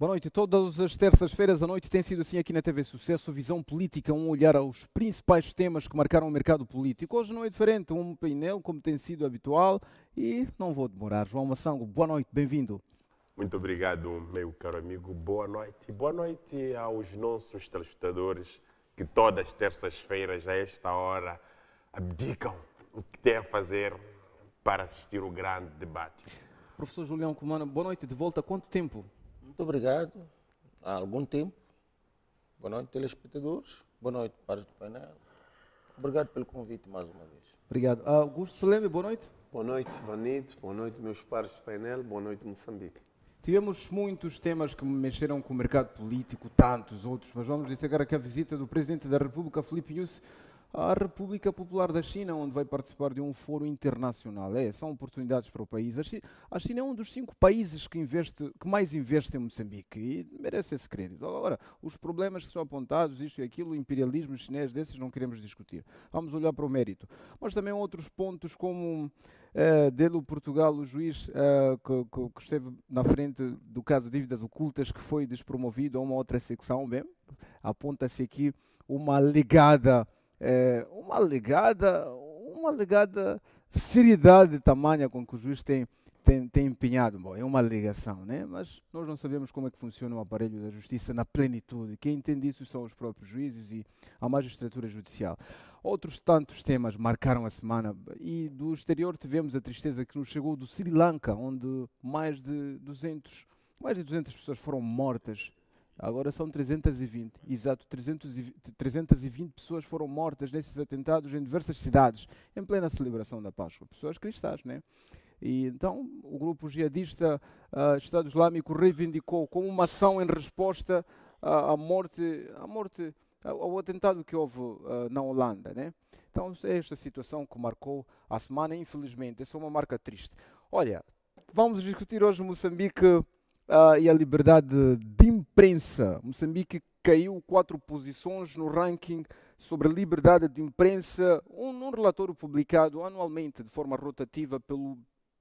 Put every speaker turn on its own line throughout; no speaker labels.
Boa noite. Todas as terças-feiras à noite tem sido assim aqui na TV Sucesso, Visão Política, um olhar aos principais temas que marcaram o mercado político. Hoje não é diferente, um painel como tem sido habitual e não vou demorar. João Massango, boa noite, bem-vindo.
Muito obrigado, meu caro amigo. Boa noite. Boa noite aos nossos telespectadores que todas as terças-feiras a esta hora abdicam o que têm a fazer para assistir o grande debate.
Professor Julião Comana, boa noite. De volta há quanto tempo? muito
obrigado. Há algum tempo. Boa noite, telespectadores. Boa noite, pares do
painel. Obrigado pelo convite mais uma vez. Obrigado. Ah, Augusto Leme, boa noite. Boa noite, Vanito. Boa noite, meus pares do painel. Boa noite, Moçambique. Tivemos muitos temas que
mexeram com o mercado político, tantos outros, mas vamos destacar aqui a visita do Presidente da República, Felipe Nunes, à República Popular da China, onde vai participar de um foro internacional. É, são oportunidades para o país. A China, é um dos cinco países que, investe, que mais investe em Moçambique e merece esse crédito. Agora, os problemas que são apontados, isto e aquilo, o imperialismo chinês, desses não queremos discutir. Vamos olhar para o mérito. Mas também outros pontos como uh, dele Portugal, o juiz eh, que, que, que, esteve na frente do caso dívidas ocultas, que foi despromovido a uma outra secção, bem, aponta-se aqui uma alegada é, uma ligada, uma ligada seriedade tamanha com que o juiz tem, tem, tem, empenhado. Bom, é uma ligação, né? mas nós não sabemos como é que funciona o aparelho da justiça na plenitude. Quem entende isso são os próprios juízes e a magistratura judicial. Outros tantos temas marcaram a semana e do exterior tivemos a tristeza que nos chegou do Sri Lanka, onde mais de 200, mais de 200 pessoas foram mortas agora são 320, exato, 320, 320 pessoas foram mortas nesses atentados em diversas cidades, em plena celebração da Páscoa, pessoas cristãs, né? E então o grupo jihadista uh, Estado Islâmico reivindicou como uma ação em resposta à, à morte, à morte ao, ao atentado que houve uh, na Holanda, né? Então é esta situação que marcou a semana, infelizmente, essa é uma marca triste. Olha, vamos discutir hoje Moçambique uh, e a liberdade de imprensa. Moçambique caiu quatro posições no ranking sobre a liberdade de imprensa, num um relatório publicado anualmente de forma rotativa pelo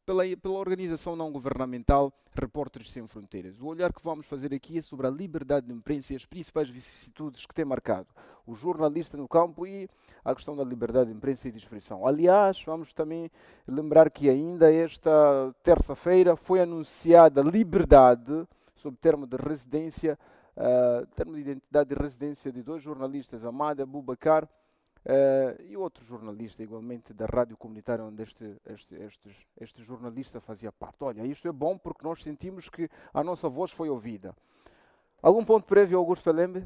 pela, pela organização não governamental Repórteres Sem Fronteiras. O olhar que vamos fazer aqui é sobre a liberdade de imprensa e as principais vicissitudes que tem marcado o jornalista no campo e a questão da liberdade de imprensa e de expressão. Aliás, vamos também lembrar que ainda esta terça-feira foi anunciada liberdade sob termo de residência, uh, termo de identidade de residência de dois jornalistas, Amada Bubacar Uh, e outro jornalista, igualmente da rádio comunitária, onde este, este, este, este, jornalista fazia parte. Olha, isto é bom porque nós sentimos que a nossa voz foi ouvida.
Algum ponto prévio, Augusto Pelembe?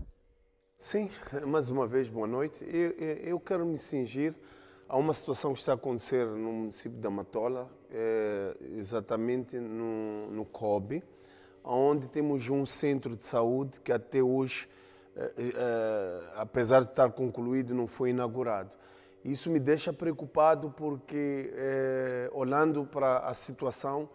Sim, mais uma vez, boa noite. Eu, eu, quero me cingir a uma situação que está a acontecer no município da Matola, é, eh, exatamente no, no COBE, onde temos um centro de saúde que até hoje eh, eh, eh, apesar de estar concluído, não foi inaugurado. Isso me deixa preocupado porque, olhando para a situação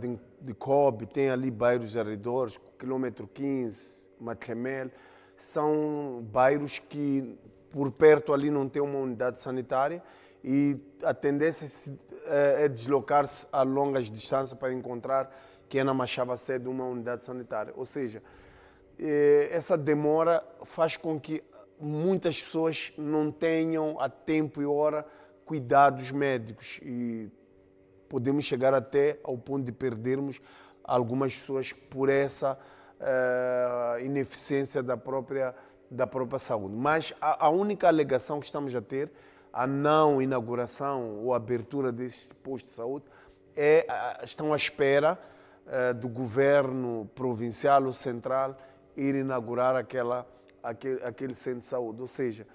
de, de Kobe, tem ali bairros arredores, quilômetro 15, Matremel são bairros que por perto ali não tem uma unidade sanitária e a tendência é, é deslocar-se a longas distâncias para encontrar que é na Machava Sede uma unidade sanitária. Ou seja, eh, essa demora faz com que muitas pessoas não tenham a tempo e hora cuidados médicos e podemos chegar até ao ponto de perdermos algumas pessoas por essa uh, ineficiência da própria, da própria saúde. Mas a, a, única alegação que estamos a ter, a não inauguração ou abertura desse posto de saúde, é, uh, estão à espera uh, do governo provincial ou central ir inaugurar aquela, aquele, aquele centro de saúde. Ou seja,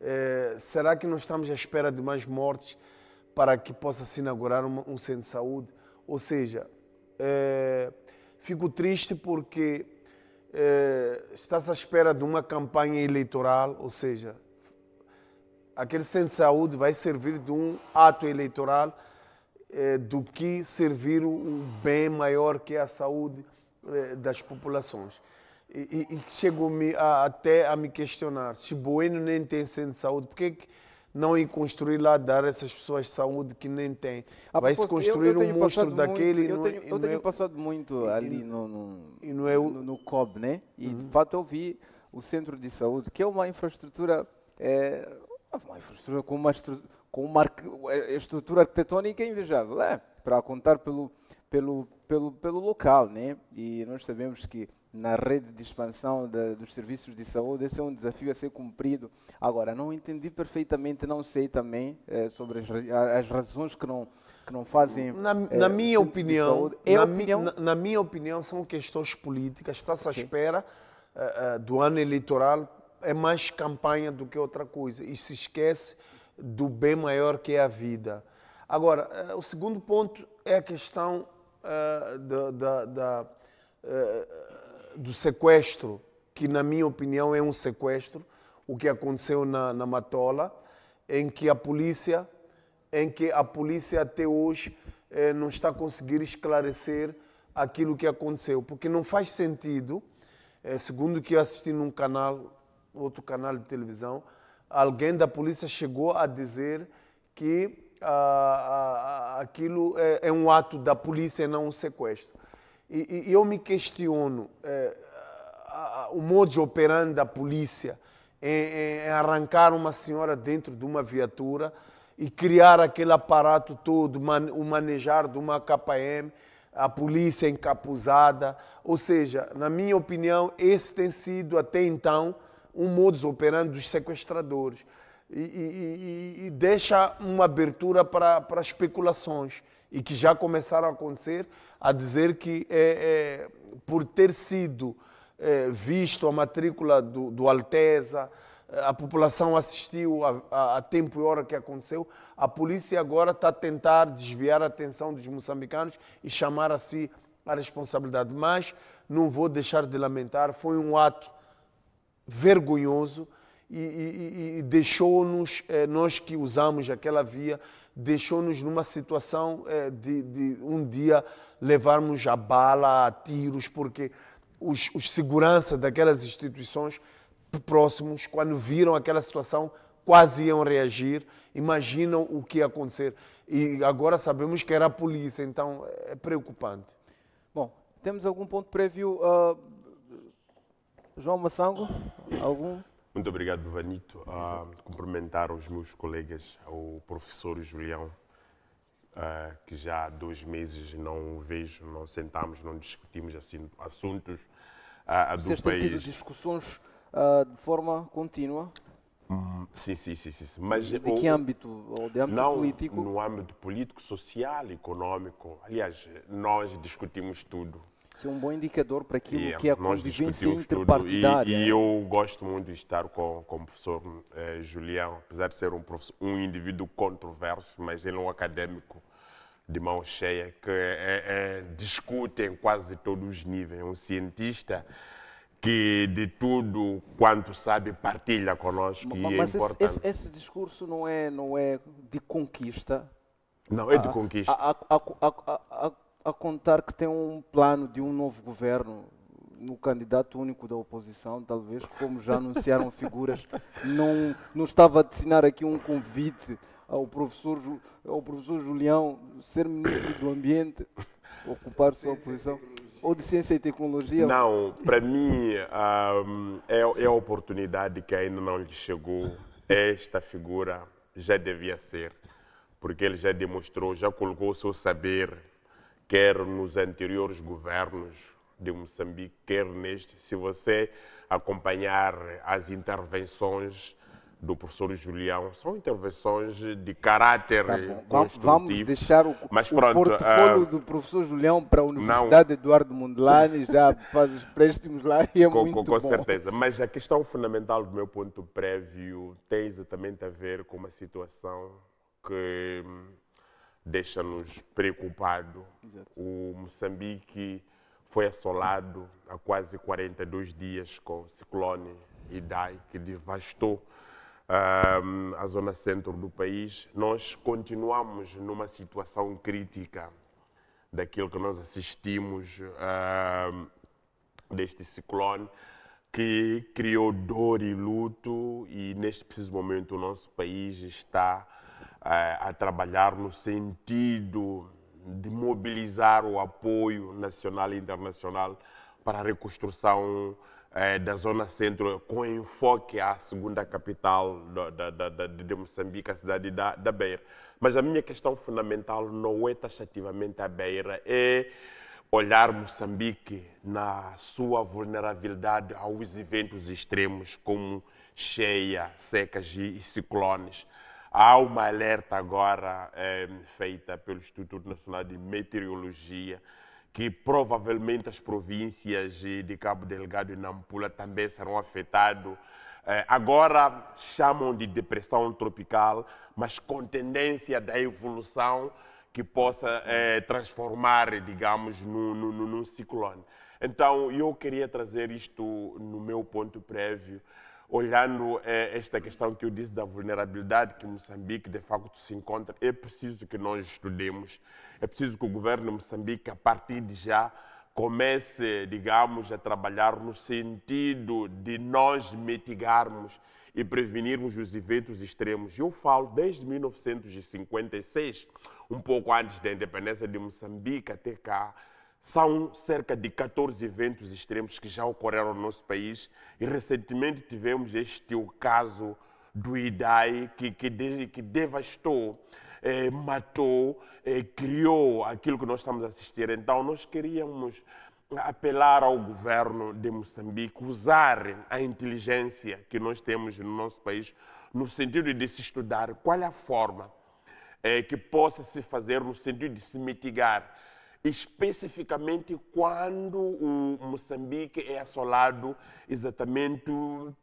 é, será que nós estamos à espera de mais mortes para que possa se inaugurar um, um centro de saúde? Ou seja, é, fico triste porque é, está-se à espera de uma campanha eleitoral, ou seja, aquele centro de saúde vai servir de um ato eleitoral é, do que servir um bem maior que é a saúde é, das populações e, e chegou -me a, até a me questionar se Bueno nem tem centro de saúde, por que não ir construir lá, dar essas pessoas saúde que nem tem? Ah, Vai-se construir eu, eu um monstro daquele eu tenho, não Eu tenho é, é
passado muito e, ali no, no, e não é o, no, no COB, né? E de uhum. fato eu vi o centro de saúde, que é uma infraestrutura, é, uma infraestrutura com uma, com uma é, estrutura arquitetônica invejável, é, para contar pelo, pelo, pelo, pelo local, né? E nós sabemos que na rede de expansão de, dos serviços de saúde, esse é um desafio a ser cumprido. Agora, não entendi perfeitamente, não sei também é, sobre as, as, razões que não, que não fazem. Na, na eh, minha opinião, é na, opinião? Mi, na,
na, minha opinião, são questões políticas. Está-se à espera uh, do ano eleitoral, é mais campanha do que outra coisa. E se esquece do bem maior que é a vida. Agora, uh, o segundo ponto é a questão uh, da. da, da do sequestro, que na minha opinião é um sequestro, o que aconteceu na, na Matola, em que a polícia, em que a polícia até hoje eh, não está conseguindo esclarecer aquilo que aconteceu, porque não faz sentido, segundo eh, segundo que eu assisti num canal, outro canal de televisão, alguém da polícia chegou a dizer que ah, ah, ah aquilo é, é um ato da polícia e não um sequestro. E, e eu me questiono é, a, a, o modo de operando da polícia em, em arrancar uma senhora dentro de uma viatura e criar aquele aparato todo, man, o manejar de uma KM, a polícia encapuzada. Ou seja, na minha opinião, esse tem sido até então um modus operandi dos sequestradores e, e, e, e deixa uma abertura para, para especulações e que já começaram a acontecer, a dizer que é, é por ter sido é, visto a matrícula do, do Alteza, a população assistiu a, a, a, tempo e hora que aconteceu, a polícia agora está a tentar desviar a atenção dos moçambicanos e chamar a si a responsabilidade. Mas não vou deixar de lamentar, foi um ato vergonhoso e, e, e deixou-nos, eh, nós que usamos aquela via, deixou-nos numa situação eh, de, de, um dia levarmos a bala, a tiros, porque os, os segurança daquelas instituições próximos, quando viram aquela situação, quase iam reagir, imaginam o que ia acontecer. E agora sabemos que era a polícia, então eh, é preocupante. Bom, temos algum ponto prévio? Uh,
João Massango? Algum?
Muito obrigado, Vanito. Ah, cumprimentar os meus colegas, o professor Julião, ah, que já há dois meses não vejo, não sentamos, não discutimos assim, assuntos ah, ah, do Vocês país. Vocês têm tido
discussões de forma contínua?
Hum, sim, sim, sim, sim. Mas, de que ou, âmbito? Ou de âmbito não, político? No âmbito político, social, econômico. Aliás, nós discutimos tudo é um bom indicador para aquilo yeah, que é a convivência interpartidária. E, e eu gosto muito de estar com, com o professor eh, Julião, apesar de ser um, um indivíduo controverso, mas ele é um acadêmico de mão cheia, que é, é, discute em quase todos os níveis. É um cientista que de tudo quanto sabe partilha conosco é mas, e mas é importante. Esse,
esse, esse, discurso não é, não é de conquista?
Não, é de ah, conquista. A,
a, a, a contar que tem um plano de um novo governo no candidato único da oposição, talvez, como já anunciaram figuras, não, não estava a destinar aqui um convite ao professor, ao professor Julião ser ministro do Ambiente, ocupar sua posição? Ou de ciência e tecnologia? Não,
para mim um, é, é a oportunidade que ainda não lhe chegou. Esta figura já devia ser, porque ele já demonstrou, já colocou o seu saber quer nos anteriores governos de Moçambique, quer neste, se você acompanhar as intervenções do professor Julião, são intervenções de caráter tá Vamos deixar o, mas pronto, o portfólio uh,
do professor Julião para a Universidade não, Eduardo Mondlane, já faz os préstimos lá e é com, muito com, com bom. Com certeza, mas
a questão fundamental do meu ponto prévio tem exatamente a ver com uma situação que hum, deixa-nos preocupado. Exato. O Moçambique foi assolado há quase 42 dias com o ciclone Idai, que devastou um, a zona centro do país. Nós continuamos numa situação crítica daquilo que nós assistimos um, deste ciclone que criou dor e luto e neste preciso momento o nosso país está a, a trabalhar no sentido de mobilizar o apoio nacional e internacional para a reconstrução eh, da zona centro, com enfoque à segunda capital da, da, da, de Moçambique, a cidade da, da Beira. Mas a minha questão fundamental não é taxativamente a Beira, é olhar Moçambique na sua vulnerabilidade aos eventos extremos como cheia, secas e ciclones. Há uma alerta agora é, feita pelo Instituto Nacional de Meteorologia que provavelmente as províncias de Cabo Delgado e Nampula também serão afetadas. É, agora chamam de depressão tropical, mas com tendência da evolução que possa é, transformar, digamos, num, num, num ciclone. Então, eu queria trazer isto no meu ponto prévio olhando eh, esta questão que eu disse da vulnerabilidade que Moçambique de facto se encontra, é preciso que nós estudemos, é preciso que o governo de Moçambique, a partir de já, comece, digamos, a trabalhar no sentido de nós mitigarmos e prevenirmos os eventos extremos. Eu falo desde 1956, um pouco antes da independência de Moçambique até cá, são cerca de 14 eventos extremos que já ocorreram no nosso país e recentemente tivemos este o caso do IDAI que, que, de, que devastou, eh, matou, eh, criou aquilo que nós estamos a assistir. Então, nós queríamos apelar ao governo de Moçambique usar a inteligência que nós temos no nosso país no sentido de se estudar qual é a forma eh, que possa se fazer no sentido de se mitigar especificamente quando o Moçambique é assolado exatamente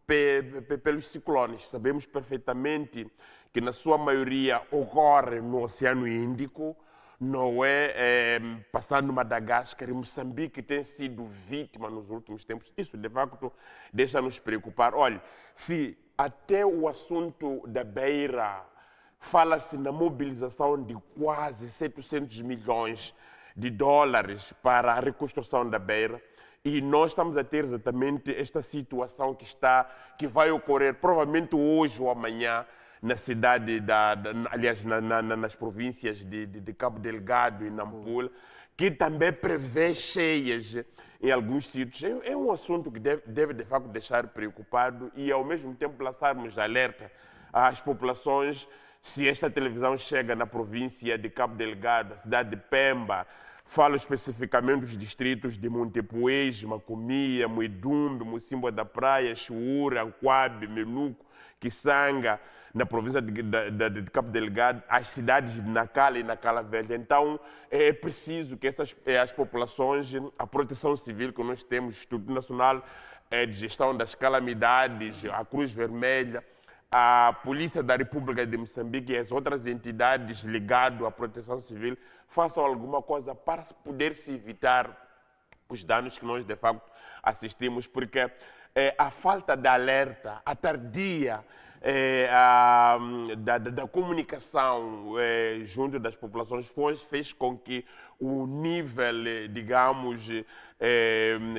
pe, pe, pelos ciclones. Sabemos perfeitamente que, na sua maioria, ocorre no Oceano Índico, não é, é passando Madagascar e Moçambique tem sido vítima nos últimos tempos. Isso, de facto, deixa nos preocupar. Olha, se até o assunto da beira fala-se na mobilização de quase 700 milhões de dólares para a reconstrução da beira e nós estamos a ter exatamente esta situação que está, que vai ocorrer provavelmente hoje ou amanhã na cidade, da, da aliás, na, na, nas províncias de, de, de, Cabo Delgado e Nampula, que também prevê cheias em alguns sítios. É, é um assunto que deve, deve, de facto, deixar preocupado e, ao mesmo tempo, lançarmos alerta às populações se esta televisão chega na província de Cabo Delgado, cidade de Pemba, falo especificamente dos distritos de Montepuez, Macomia, Moedundo, Mocimboa da Praia, Chuura, Quabe, Meluco, Kisanga, na província de, de, de, Cabo Delgado, as cidades de Nacala e Nacala Velha. Então, é preciso que essas é, as populações, a proteção civil que nós temos, Instituto Nacional é, de Gestão das Calamidades, a Cruz Vermelha, a Polícia da República de Moçambique e as outras entidades ligadas à proteção civil façam alguma coisa para poder se evitar os danos que nós de facto assistimos, porque é, a falta de alerta, a tardia é, a, da, da, comunicação é, junto das populações fez, fez com que o nível, digamos,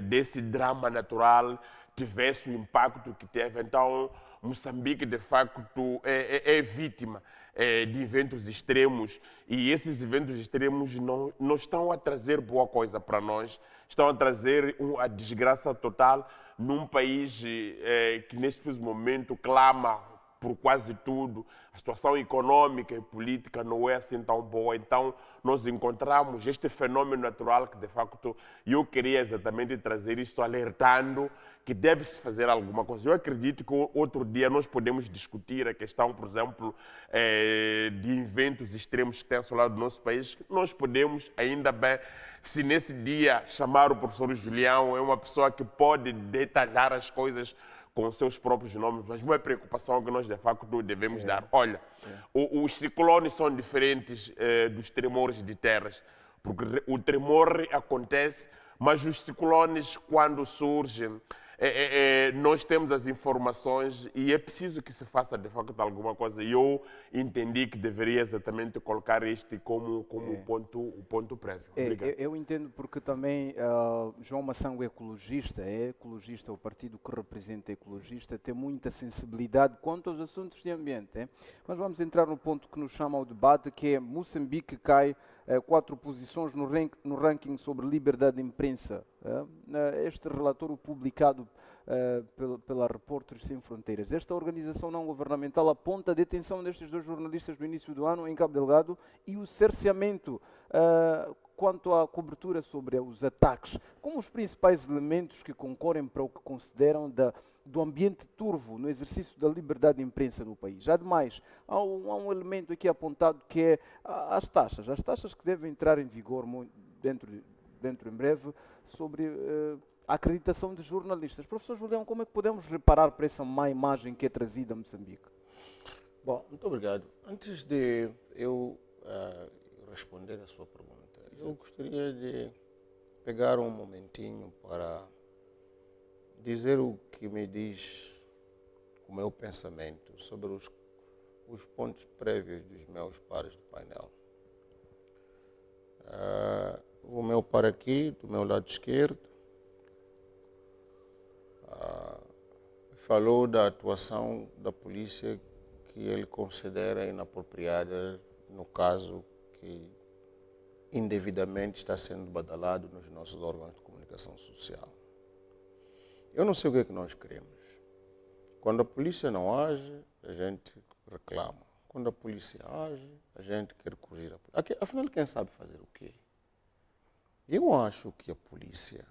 desse drama natural tivesse o impacto que teve. Então, Moçambique, de facto, é, é, é vítima é, de eventos extremos e esses eventos extremos não, não estão a trazer boa coisa para nós, estão a trazer um, a desgraça total num país é, que, neste momento, clama por quase tudo, a situação econômica e política não é assim tão boa, então nós encontramos este fenômeno natural que de facto eu queria exatamente trazer isto alertando que deve-se fazer alguma coisa. Eu acredito que outro dia nós podemos discutir a questão, por exemplo, eh, de eventos extremos que tem assolado o nosso país. Nós podemos, ainda bem, se nesse dia chamar o professor Julião, é uma pessoa que pode detalhar as coisas com seus próprios nomes, mas uma é preocupação que nós de facto devemos é. dar. Olha, é. os ciclones são diferentes eh, dos tremores de terras, porque o tremor acontece, mas os ciclones, quando surgem, é, é, é, nós temos as informações e é preciso que se faça de facto alguma coisa. E eu entendi que deveria exatamente colocar este como, como um é. ponto, o ponto prévio. É, Obrigado.
eu, entendo porque também uh, João Massango é ecologista, é ecologista, o partido que representa ecologista, tem muita sensibilidade quanto aos assuntos de ambiente. Mas vamos entrar no ponto que nos chama ao debate, que é Moçambique cai eh, quatro posições no, rank, no, ranking sobre liberdade de imprensa. Eh, eh, este relatório publicado pela, pela Repórteres Sem Fronteiras. Esta organização não governamental aponta a detenção destes dois jornalistas no início do ano em Cabo Delgado e o cerceamento quanto à cobertura sobre os ataques, como os principais elementos que concorrem para o que consideram da, do ambiente turvo no exercício da liberdade de imprensa no país. Ademais, há um, há um elemento aqui apontado que é as taxas, as taxas que devem entrar em vigor dentro, dentro em breve sobre uh, a acreditação de jornalistas. Professor Julião, como é que podemos reparar para essa má imagem que é trazida a Moçambique?
Bom, muito obrigado. Antes de eu uh, responder à sua pergunta, eu gostaria de pegar um momentinho para dizer o que me diz o meu pensamento sobre os, os pontos prévios dos meus pares do painel. Uh, o meu par aqui, do meu lado esquerdo, uh, falou da atuação da polícia que ele considera inapropriada no caso que indevidamente está sendo badalado nos nossos órgãos de comunicação social. Eu não sei o que é que nós queremos. Quando a polícia não age, a gente reclama. Quando a polícia age, a gente quer corrigir a polícia. Afinal, quem sabe fazer o quê? Eu acho que a polícia,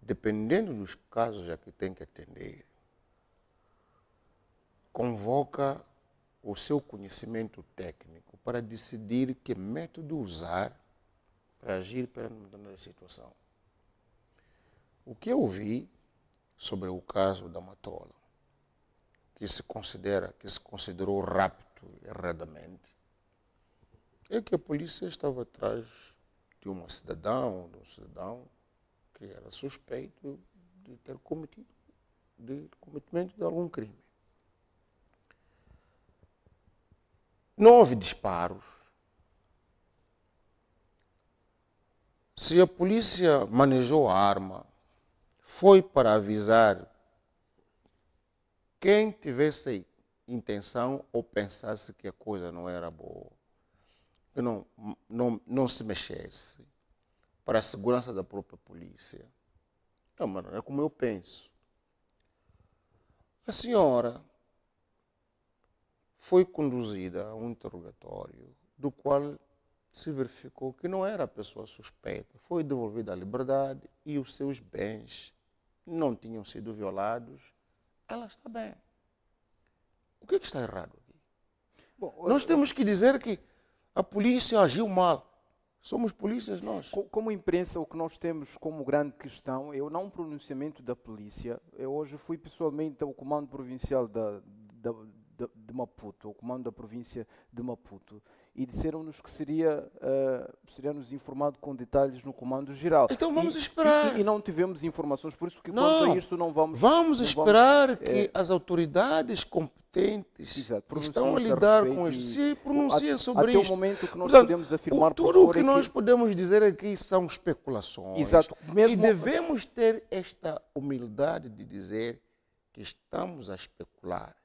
dependendo dos casos a que tem que atender, convoca o seu conhecimento técnico para decidir que método usar para agir perante uma situação. O que eu vi sobre o caso da Matola, que se considera, que se considerou rapto erradamente, é que a polícia estava atrás de uma cidadã, de um cidadão que era suspeito de ter cometido de cometimento de algum crime. Não houve disparos. Se a polícia manejou a arma, foi para avisar quem tivesse intenção ou pensasse que a coisa não era boa, que não, não, não se mexesse para a segurança da própria polícia. É, mano, é como eu penso. A senhora foi conduzida a um interrogatório do qual se verificou que não era a pessoa suspeita. Foi devolvida à liberdade e os seus bens não tinham sido violados. Ela está bem. O que, é que está errado aqui? Bom, nós temos que dizer que a
polícia agiu mal. Somos polícias nós. Como imprensa, o que nós temos como grande questão é o não pronunciamento da polícia. Eu hoje fui pessoalmente ao Comando Provincial da, da de, de Maputo, ao comando da província de Maputo, e disseram-nos que seria, uh, seria nos informado com detalhes no comando geral. Então vamos e, esperar. E, e, não tivemos informações, por isso que não, quanto a isto não vamos... Vamos não esperar vamos, eh, que é,
as autoridades competentes
Exato, estão a lidar a com isto, se pronunciem sobre isto. Até o momento
que nós Portanto, podemos afirmar... O, tudo o que é nós podemos dizer aqui são especulações. Exato. Mesmo... E devemos ter esta humildade de dizer que estamos a especular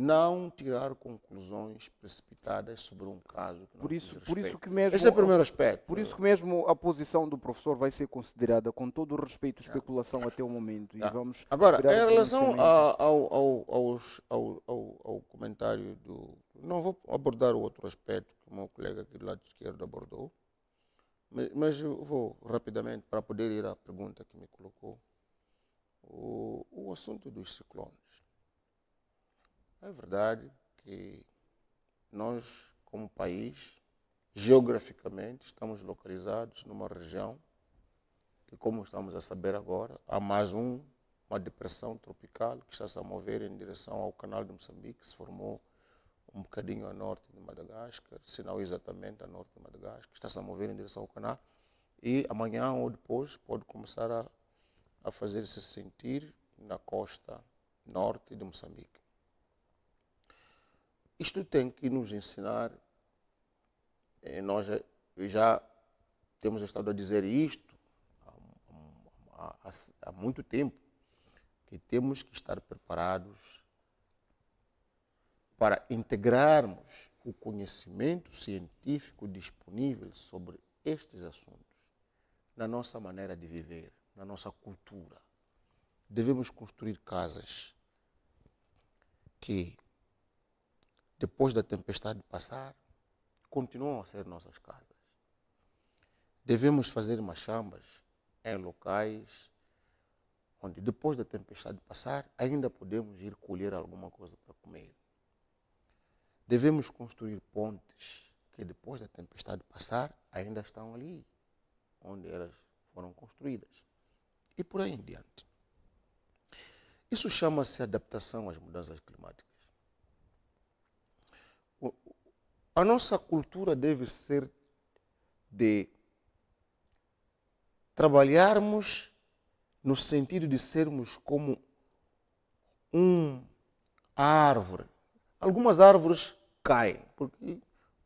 não tirar conclusões precipitadas sobre um caso que não por
isso por isso que mesmo este é o primeiro aspecto por isso que mesmo a posição do professor vai ser considerada com todo o respeito especulação até o momento e vamos agora em relação ao,
ao, ao, comentário do não vou abordar o outro aspecto que o meu colega aqui do lado esquerdo abordou mas, vou rapidamente para poder ir à pergunta que me colocou o, o assunto dos ciclones é verdade que nós, como país, geograficamente, estamos localizados numa região que, como estamos a saber agora, há mais um, uma depressão tropical que está -se a mover em direção ao canal de Moçambique, que se formou um bocadinho a norte de Madagascar, se não exatamente a norte de Madagascar, está -se a mover em direção ao canal e amanhã ou depois pode começar a, a fazer-se sentir na costa norte de Moçambique. Isto tem que nos ensinar. É, nós já temos estado a dizer isto há, há, há muito tempo, que temos que estar preparados para integrarmos o conhecimento científico disponível sobre estes assuntos na nossa maneira de viver, na nossa cultura. Devemos construir casas que depois da tempestade passar, continuam a ser nossas casas. Devemos fazer machambas em locais onde, depois da tempestade passar, ainda podemos ir colher alguma coisa para comer. Devemos construir pontes que, depois da tempestade passar, ainda estão ali, onde elas foram construídas. E por aí em diante. Isso chama-se adaptação às mudanças climáticas. A nossa cultura deve ser de trabalharmos no sentido de sermos como uma árvore. Algumas árvores caem, porque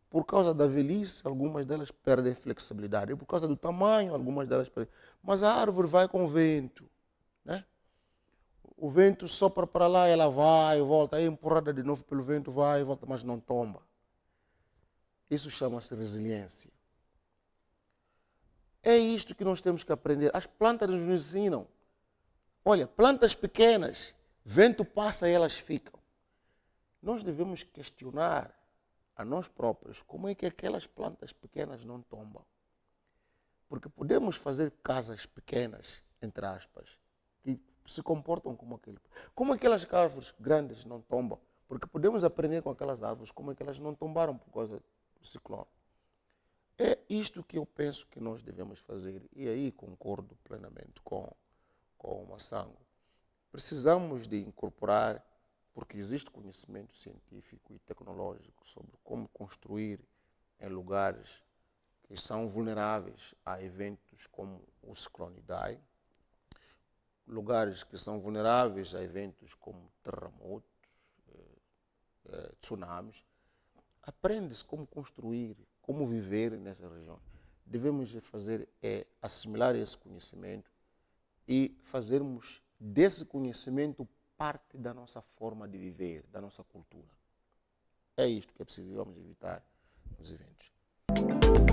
por causa da velhice, algumas delas perdem flexibilidade. E por causa do tamanho, algumas delas perdem. Mas a árvore vai com o vento. Né? O vento sopra para lá, ela vai, volta, aí empurrada de novo pelo vento, vai, volta, mas não tomba. Isso chama-se resiliência. É isto que nós temos que aprender. As plantas nos ensinam. Olha, plantas pequenas, vento passa e elas ficam. Nós devemos questionar a nós próprios como é que aquelas plantas pequenas não tombam. Porque podemos fazer casas pequenas, entre aspas, que se comportam como aquele. Como aquelas árvores grandes não tombam. Porque podemos aprender com aquelas árvores como é que elas não tombaram por causa do ciclone. É isto que eu penso que nós devemos fazer, e aí concordo plenamente com, com o Massango. Precisamos de incorporar, porque existe conhecimento científico e tecnológico sobre como construir em lugares que são vulneráveis a eventos como o ciclone Dai, lugares que são vulneráveis a eventos como terremotos, eh, eh, tsunamis, aprende-se como construir, como viver nessas regiões. Devemos fazer é assimilar esse conhecimento e fazermos desse conhecimento parte da nossa forma de viver, da nossa cultura. É isto que é preciso evitar nos eventos.